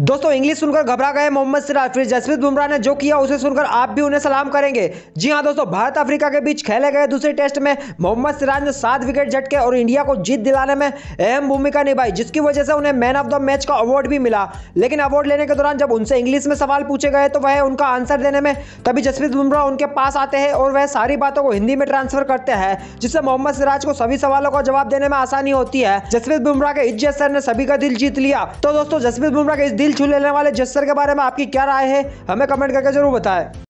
दोस्तों इंग्लिश सुनकर घबरा गए मोहम्मद सिराज फिर जसप्रीत बुमराह ने जो किया उसे सुनकर आप भी उन्हें सलाम करेंगे जी हाँ दोस्तों भारत अफ्रीका के बीच खेले गए दूसरे टेस्ट में मोहम्मद सिराज ने सात विकेट झटके और इंडिया को जीत दिलाने में अहम भूमिका निभाई जिसकी वजह से उन्हें मैन ऑफ द मैच का अवार्ड भी मिला लेकिन अवार्ड लेने के दौरान जब उनसे इंग्लिश में सवाल पूछे गए तो वह उनका आंसर देने में तभी जसप्रीत बुमराह उनके पास आते हैं और वह सारी बातों को हिंदी में ट्रांसफर करते हैं जिससे मोहम्मद सिराज को सभी सवालों का जवाब देने में आसानी होती है जसप्रीत बुमराह के इज्जत सर ने सभी का दिल जीत लिया तो दोस्तों जसप्रीत बुमराह के इस दिल दिल छू लेने वाले जस्सर के बारे में आपकी क्या राय है हमें कमेंट करके जरूर बताएं